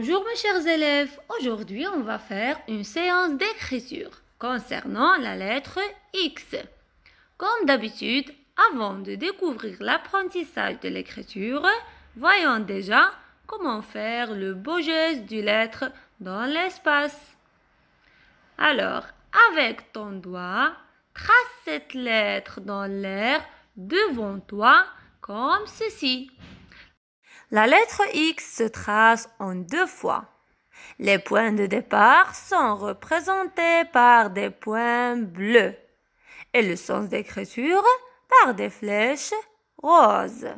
Bonjour mes chers élèves, aujourd'hui on va faire une séance d'écriture concernant la lettre X. Comme d'habitude, avant de découvrir l'apprentissage de l'écriture, voyons déjà comment faire le beau geste du lettre dans l'espace. Alors, avec ton doigt, trace cette lettre dans l'air devant toi comme ceci. La lettre X se trace en deux fois. Les points de départ sont représentés par des points bleus et le sens d'écriture par des flèches roses.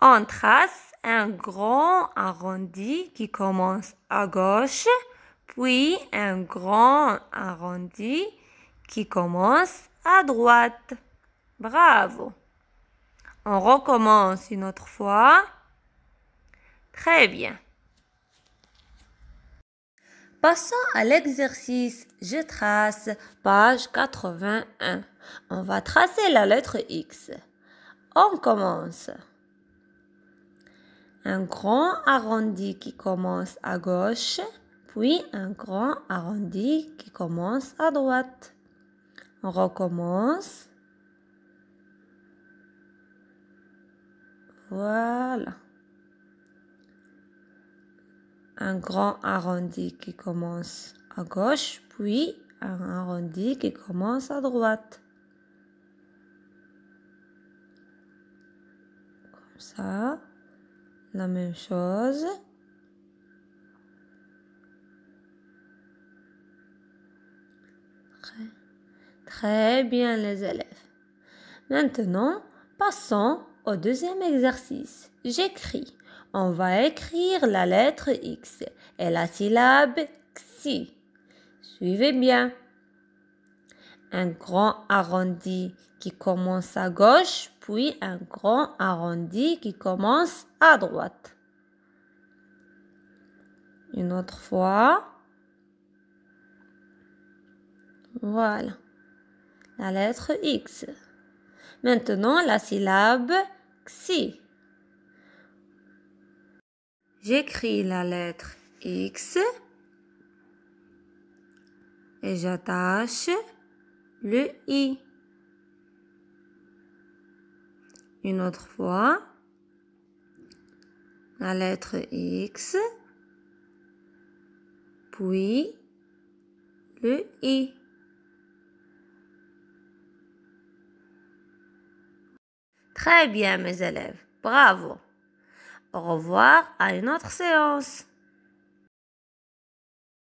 On trace un grand arrondi qui commence à gauche, puis un grand arrondi qui commence à droite. Bravo! On recommence une autre fois. Très bien. Passons à l'exercice Je trace, page 81. On va tracer la lettre X. On commence. Un grand arrondi qui commence à gauche, puis un grand arrondi qui commence à droite. On recommence. Voilà. Un grand arrondi qui commence à gauche, puis un arrondi qui commence à droite. Comme ça. La même chose. Très, bien les élèves. Maintenant, passons au deuxième exercice, j'écris. On va écrire la lettre X et la syllabe XI. Suivez bien. Un grand arrondi qui commence à gauche, puis un grand arrondi qui commence à droite. Une autre fois. Voilà. La lettre X. Maintenant, la syllabe si J'écris la lettre X et j'attache le I. Une autre fois, la lettre X, puis le I. Très bien, mes élèves. Bravo. Au revoir à une autre séance.